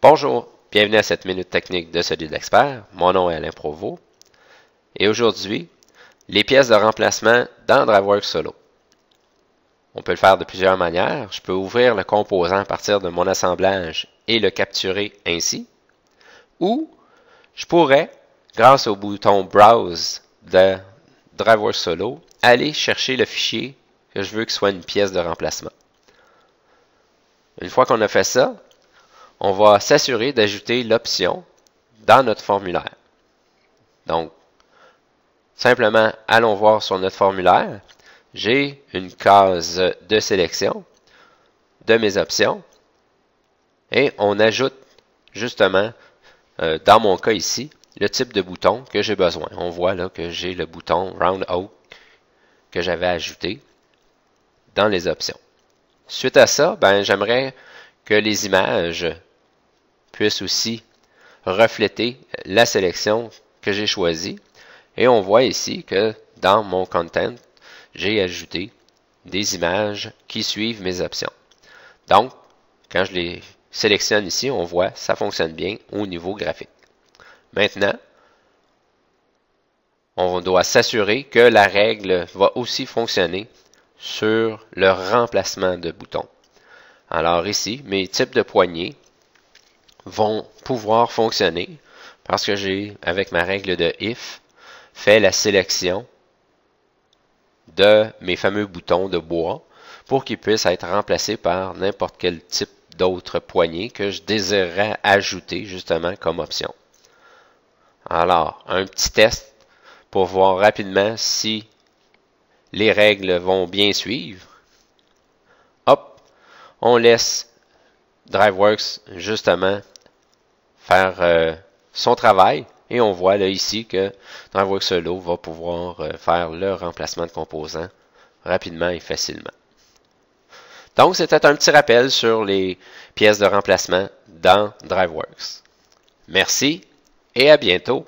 Bonjour, bienvenue à cette minute technique de de l'expert, Mon nom est Alain Provost. Et aujourd'hui, les pièces de remplacement dans DriveWorks Solo. On peut le faire de plusieurs manières. Je peux ouvrir le composant à partir de mon assemblage et le capturer ainsi. Ou je pourrais, grâce au bouton Browse de DriveWorks Solo, aller chercher le fichier que je veux que soit une pièce de remplacement. Une fois qu'on a fait ça, on va s'assurer d'ajouter l'option dans notre formulaire. Donc, simplement, allons voir sur notre formulaire. J'ai une case de sélection de mes options et on ajoute justement, euh, dans mon cas ici, le type de bouton que j'ai besoin. On voit là que j'ai le bouton Round Oak que j'avais ajouté dans les options. Suite à ça, ben, j'aimerais que les images puisse aussi refléter euh, la sélection que j'ai choisie. Et on voit ici que dans mon content, j'ai ajouté des images qui suivent mes options. Donc, quand je les sélectionne ici, on voit ça fonctionne bien au niveau graphique. Maintenant, on doit s'assurer que la règle va aussi fonctionner sur le remplacement de boutons. Alors ici, mes types de poignées, vont pouvoir fonctionner parce que j'ai, avec ma règle de if, fait la sélection de mes fameux boutons de bois pour qu'ils puissent être remplacés par n'importe quel type d'autres poignées que je désirerais ajouter justement comme option. Alors, un petit test pour voir rapidement si les règles vont bien suivre. Hop, on laisse DriveWorks justement faire euh, son travail. Et on voit là ici que DriveWorks Solo va pouvoir euh, faire le remplacement de composants rapidement et facilement. Donc, c'était un petit rappel sur les pièces de remplacement dans DriveWorks. Merci et à bientôt.